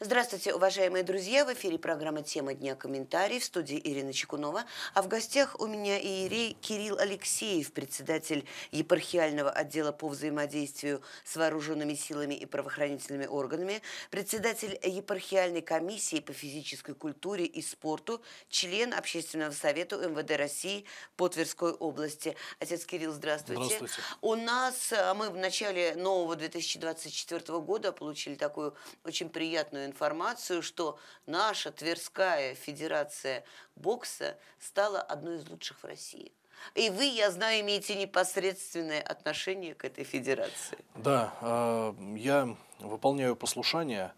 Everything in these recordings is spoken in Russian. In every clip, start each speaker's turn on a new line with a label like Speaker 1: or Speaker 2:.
Speaker 1: Здравствуйте, уважаемые друзья. В эфире программа «Тема дня. Комментарий» в студии Ирина Чекунова. А в гостях у меня и Кирилл Алексеев, председатель епархиального отдела по взаимодействию с вооруженными силами и правоохранительными органами, председатель епархиальной комиссии по физической культуре и спорту, член Общественного совета МВД России по Тверской области. Отец Кирилл, здравствуйте. Здравствуйте. У нас, а, мы в начале нового 2024 года получили такую очень приятную информацию, что наша Тверская Федерация бокса стала одной из лучших в России. И вы, я знаю, имеете непосредственное отношение к этой федерации.
Speaker 2: Да, а, я выполняю послушание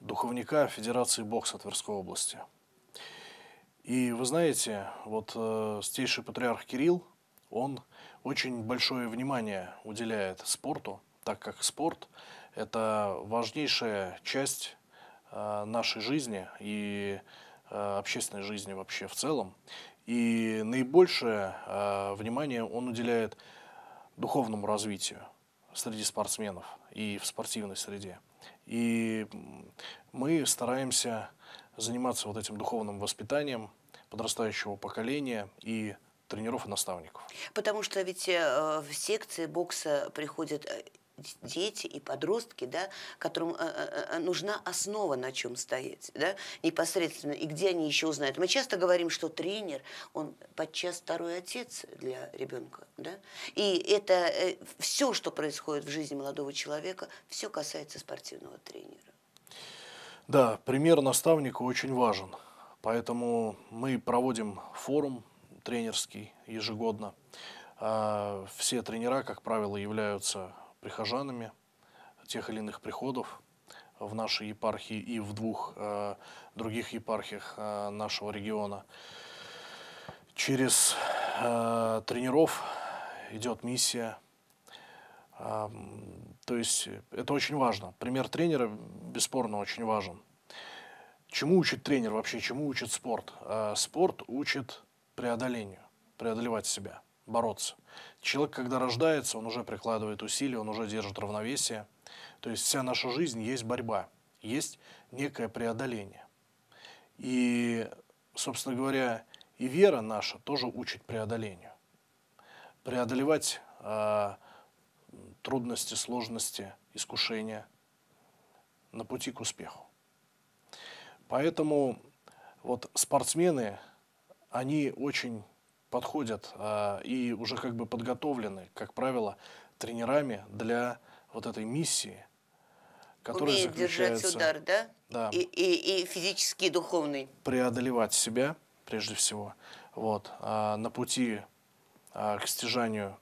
Speaker 2: духовника Федерации бокса Тверской области. И вы знаете, вот э, стейший патриарх Кирилл, он очень большое внимание уделяет спорту, так как спорт – это важнейшая часть Э, нашей жизни и э, общественной жизни вообще в целом. И наибольшее э, внимание он уделяет духовному развитию среди спортсменов и в спортивной среде. И мы стараемся заниматься вот этим духовным воспитанием подрастающего поколения и тренеров и наставников.
Speaker 1: Потому что ведь в секции бокса приходят дети и подростки, да, которым э, э, э, нужна основа, на чем стоять, да, непосредственно, и где они еще узнают. Мы часто говорим, что тренер, он подчас второй отец для ребенка, да, и это все, что происходит в жизни молодого человека, все касается спортивного тренера.
Speaker 2: Да, пример наставника очень важен, поэтому мы проводим форум тренерский ежегодно. А, все тренера, как правило, являются прихожанами тех или иных приходов в нашей епархии и в двух э, других епархиях э, нашего региона. Через э, тренеров идет миссия. Э, то есть это очень важно. Пример тренера бесспорно очень важен. Чему учит тренер вообще, чему учит спорт? Э, спорт учит преодолению, преодолевать себя – бороться. Человек, когда рождается, он уже прикладывает усилия, он уже держит равновесие. То есть вся наша жизнь есть борьба, есть некое преодоление. И, собственно говоря, и вера наша тоже учит преодолению. Преодолевать э, трудности, сложности, искушения на пути к успеху. Поэтому вот спортсмены, они очень подходят э, и уже как бы подготовлены, как правило, тренерами для вот этой миссии, которая Умеет держать удар,
Speaker 1: да? Да. И, и, и физический, и духовный.
Speaker 2: Преодолевать себя, прежде всего, вот, э, на пути э, к стяжанию,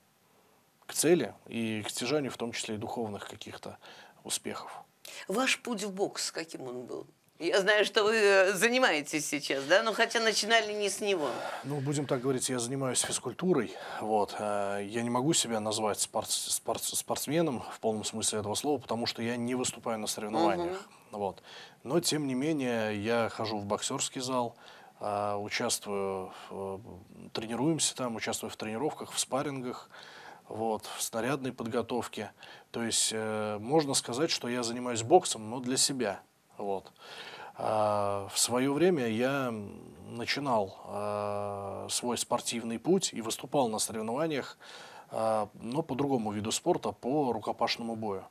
Speaker 2: к цели и к стяжанию в том числе и духовных каких-то успехов.
Speaker 1: Ваш путь в бокс, каким он был? Я знаю, что вы э, занимаетесь сейчас, да? Ну, хотя начинали не с него.
Speaker 2: Ну, будем так говорить, я занимаюсь физкультурой, вот. Э, я не могу себя назвать спорт, спорт, спортсменом в полном смысле этого слова, потому что я не выступаю на соревнованиях, угу. вот. Но, тем не менее, я хожу в боксерский зал, э, участвую, тренируемся там, участвую в тренировках, в спаррингах, вот, в снарядной подготовке. То есть, можно сказать, что я занимаюсь боксом, но для себя – вот. А, в свое время я начинал а, свой спортивный путь и выступал на соревнованиях, а, но по другому виду спорта, по рукопашному бою.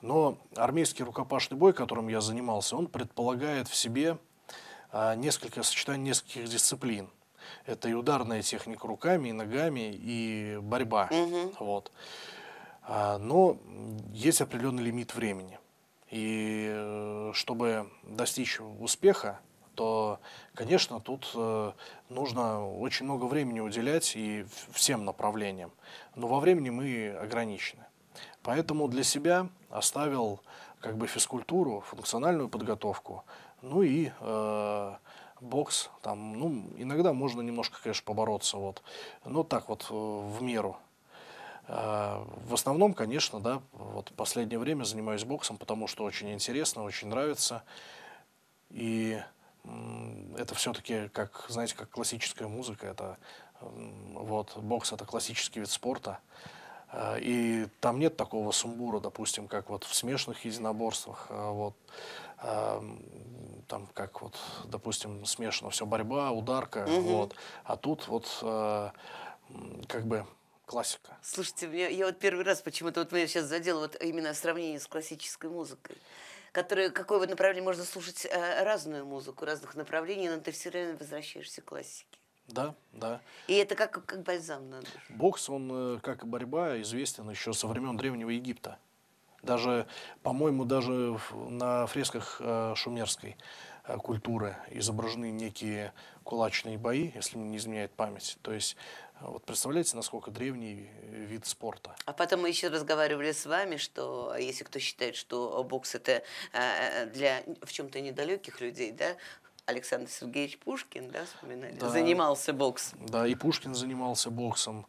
Speaker 2: Но армейский рукопашный бой, которым я занимался, он предполагает в себе несколько сочетаний нескольких дисциплин. Это и ударная техника руками, и ногами, и борьба. Угу. Вот. Но есть определенный лимит времени. И э, чтобы достичь успеха, то, конечно, тут э, нужно очень много времени уделять и всем направлениям. Но во времени мы ограничены. Поэтому для себя оставил как бы физкультуру, функциональную подготовку, ну и э, бокс. Там, ну, иногда можно немножко, конечно, побороться, вот, но так вот э, в меру. А, в основном, конечно, да, вот последнее время занимаюсь боксом, потому что очень интересно, очень нравится. И это все-таки, как, знаете, как классическая музыка. Это, вот, бокс – это классический вид спорта. А, и там нет такого сумбура, допустим, как вот в смешанных единоборствах, а, вот, там как вот, допустим, смешано все борьба, ударка, угу. вот. А тут вот как бы
Speaker 1: классика. Слушайте, мне, я вот первый раз почему-то вот меня сейчас задел вот именно сравнение с классической музыкой которые, какое вот направление, можно слушать э, разную музыку, разных направлений, но ты все время возвращаешься к классике.
Speaker 2: Да, да. И это как, как бальзам надо. Бокс, он э, как борьба известен еще со времен Древнего Египта. Даже, по-моему, даже на фресках э, Шумерской Э, культуры изображены некие кулачные бои, если не изменяет память. То есть э, вот представляете, насколько древний э, вид спорта.
Speaker 1: А потом мы еще разговаривали с вами, что если кто считает, что бокс это для в чем-то недалеких людей, да, Александр Сергеевич Пушкин, да, вспоминали, да, занимался
Speaker 2: боксом. Да, и Пушкин занимался боксом,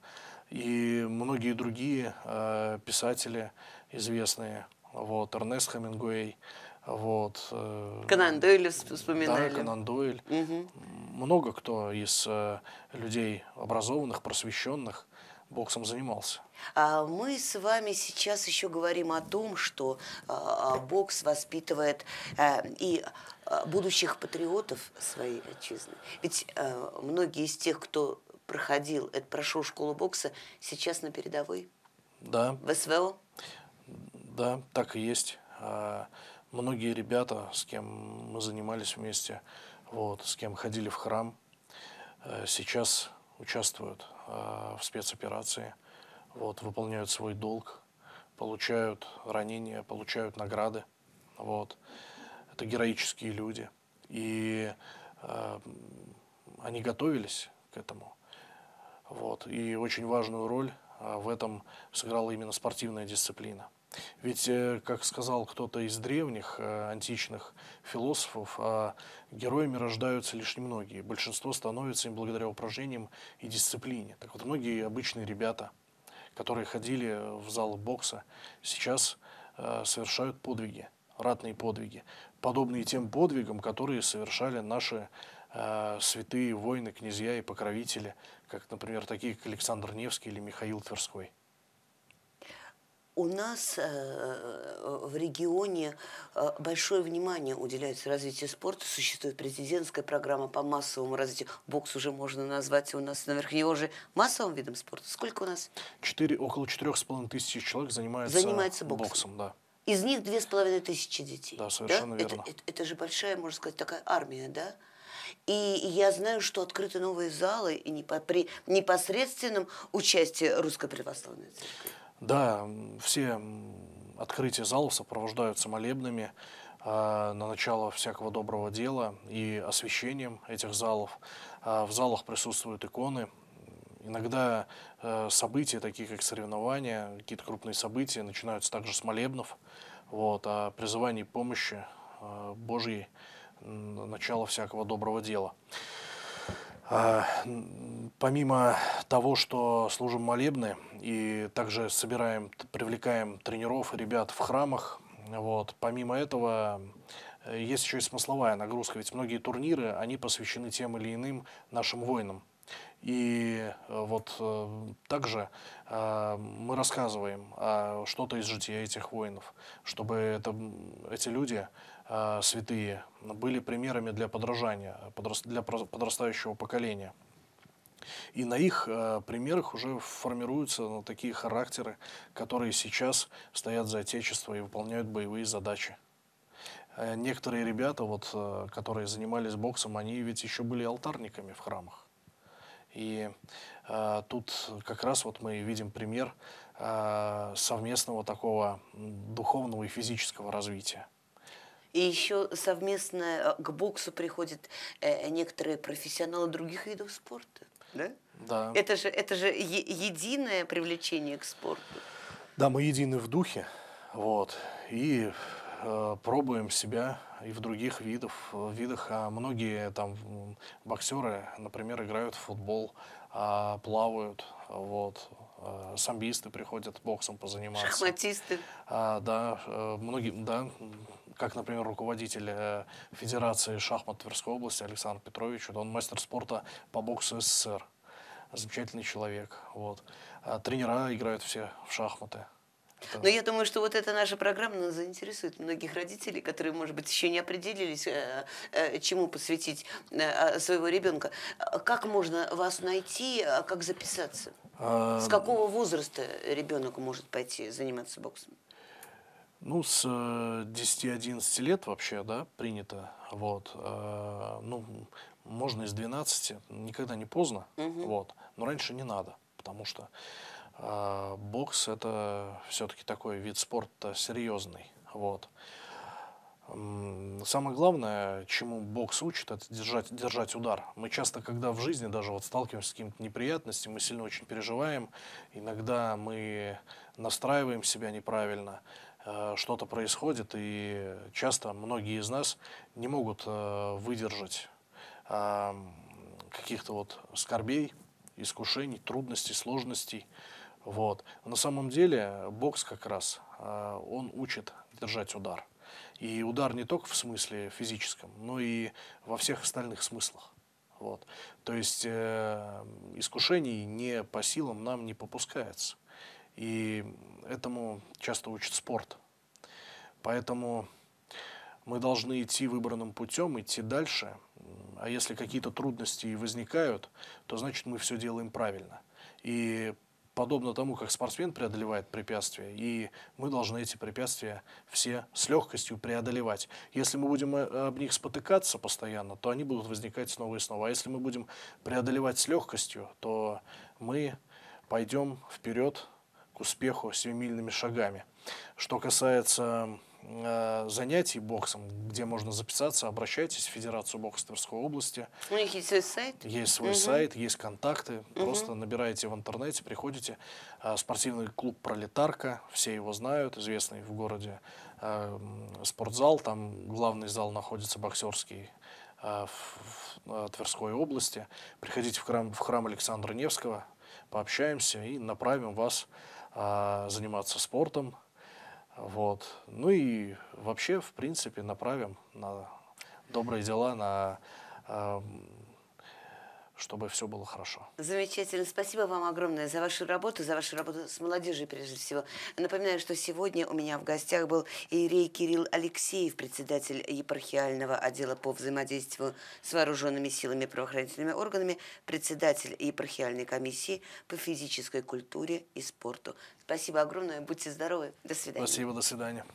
Speaker 2: и многие другие э, писатели известные, вот, Эрнест Хемингуэй, вот. Э, Конан
Speaker 1: Дойля вспоминали. Да, Конан
Speaker 2: Дойль. Угу. Много кто из э, людей образованных, просвещенных боксом занимался.
Speaker 1: А мы с вами сейчас еще говорим о том, что а, а бокс воспитывает э, а, и будущих патриотов своей отчизны. Ведь а, многие из тех, кто проходил, это прошел школу бокса, сейчас на передовой.
Speaker 2: Да. В СВО? Да, так и есть. А, многие ребята, с кем мы занимались вместе, вот, с кем ходили в храм, э, сейчас участвуют э, в спецоперации, вот, выполняют свой долг, получают ранения, получают награды. Вот. Это героические люди. И э, они готовились к этому. Вот. И очень важную роль в этом сыграла именно спортивная дисциплина. Ведь, э, как сказал кто-то из древних э, античных философов, а, героями рождаются лишь немногие. Большинство становится им благодаря упражнениям и дисциплине. Так вот, многие обычные ребята, которые ходили в зал бокса, сейчас э, совершают подвиги, ратные подвиги, подобные тем подвигам, которые совершали наши святые воины, князья и покровители, как, например, такие, как Александр Невский или Михаил Тверской.
Speaker 1: У нас э, в регионе э, большое внимание уделяется развитию спорта. Существует президентская программа по массовому развитию. Бокс уже можно назвать у нас наверх. Его же массовым
Speaker 2: видом спорта. Сколько у нас? Четыре около четырех с половиной тысяч человек занимается, занимается боксом. боксом да.
Speaker 1: Из них две с половиной тысячи детей. Да, совершенно да? верно. Это, это, это же большая, можно сказать, такая армия, да? И я знаю, что открыты новые залы и при непосредственном участии Русской Православной Церкви.
Speaker 2: Да, все открытия залов сопровождаются молебными а, на начало всякого доброго дела и освещением этих залов. А, в залах присутствуют иконы, Иногда э, события, такие как соревнования, какие-то крупные события, начинаются также с молебнов, вот, о призывании помощи э, Божьей, начало всякого доброго дела. А, помимо того, что служим молебны и также собираем, привлекаем тренеров и ребят в храмах, вот, помимо этого э, есть еще и смысловая нагрузка, ведь многие турниры, они посвящены тем или иным нашим воинам. И э, вот э, также мы рассказываем а, что-то из жития этих воинов, чтобы это, эти люди Э, святые были примерами для подражания, для подрастающего поколения. И на их э, примерах уже формируются ну, такие характеры, которые сейчас стоят за Отечество и выполняют боевые задачи. Э, некоторые ребята, вот, которые занимались боксом, они ведь еще были алтарниками в храмах. И э, тут как раз вот мы видим пример э, совместного такого духовного и физического развития.
Speaker 1: И еще совместно э, к боксу приходят э, некоторые профессионалы других видов спорта. Да? Да. Это же, это же единое привлечение к спорту.
Speaker 2: Да, мы едины в духе. Вот. И э, пробуем себя и в других видах, э, видах. А многие там боксеры, например, играют в футбол, а, плавают, вот. А, самбисты приходят боксом позаниматься. Шахматисты. А, да, многие, да, как, например, руководитель э, Федерации шахмат Тверской области Александр Петрович, он мастер спорта по боксу СССР, замечательный человек. Вот. А тренера играют все в шахматы. Но ну, я
Speaker 1: думаю, что вот эта наша программа заинтересует многих родителей, которые, может быть, еще не определились, э, э, чему посвятить а, своего ребенка. А как можно вас найти, как записаться? С какого возраста ребенок может пойти заниматься боксом?
Speaker 2: Ну, с 10-11 э, лет вообще, да, принято. Вот. Э, ну, можно из 12, никогда не поздно. Угу. Вот. Но раньше не надо, потому что э, бокс это все-таки такой вид спорта серьезный. Вот. Самое главное, чему бокс учит, это держать, держать удар. Мы часто, когда в жизни даже вот сталкиваемся с какими-то неприятностями, мы сильно очень переживаем, иногда мы настраиваем себя неправильно, Э, что-то происходит, и часто многие из нас не могут э, выдержать э, каких-то вот скорбей, искушений, трудностей, сложностей. Вот. На самом деле бокс как раз, он учит держать удар. И удар не только в смысле физическом, но и во всех остальных смыслах. Вот. То есть э, искушений не по силам нам не попускается. И этому часто учит спорт. Поэтому мы должны идти выбранным путем, идти дальше. А если какие-то трудности возникают, то значит мы все делаем правильно. И подобно тому, как спортсмен преодолевает препятствия, и мы должны эти препятствия все с легкостью преодолевать. Если мы будем э, об них спотыкаться постоянно, то они будут возникать снова и снова. А если мы будем преодолевать с легкостью, то мы пойдем вперед к успеху семимильными шагами. Что касается э, занятий боксом, где можно записаться, обращайтесь в Федерацию бокса Тверской области.
Speaker 1: У них есть свой сайт?
Speaker 2: Есть свой угу. сайт, есть контакты. Угу. Просто набираете в интернете, приходите. Э, спортивный клуб «Пролетарка», все его знают, известный в городе э, спортзал. Там главный зал находится боксерский э, в, в Тверской области. Приходите в храм, в храм Александра Невского, пообщаемся и направим вас а, заниматься спортом. Вот. Ну и вообще, в принципе, направим на добрые дела, на эм, чтобы все было хорошо.
Speaker 1: Замечательно. Спасибо вам огромное за вашу работу, за вашу работу с молодежью прежде всего. Напоминаю, что сегодня у меня в гостях был Ирей Кирилл Алексеев, председатель епархиального отдела по взаимодействию с вооруженными силами и правоохранительными органами, председатель епархиальной комиссии по физической культуре и спорту. Спасибо огромное. Будьте здоровы. До свидания. Спасибо. До
Speaker 2: свидания.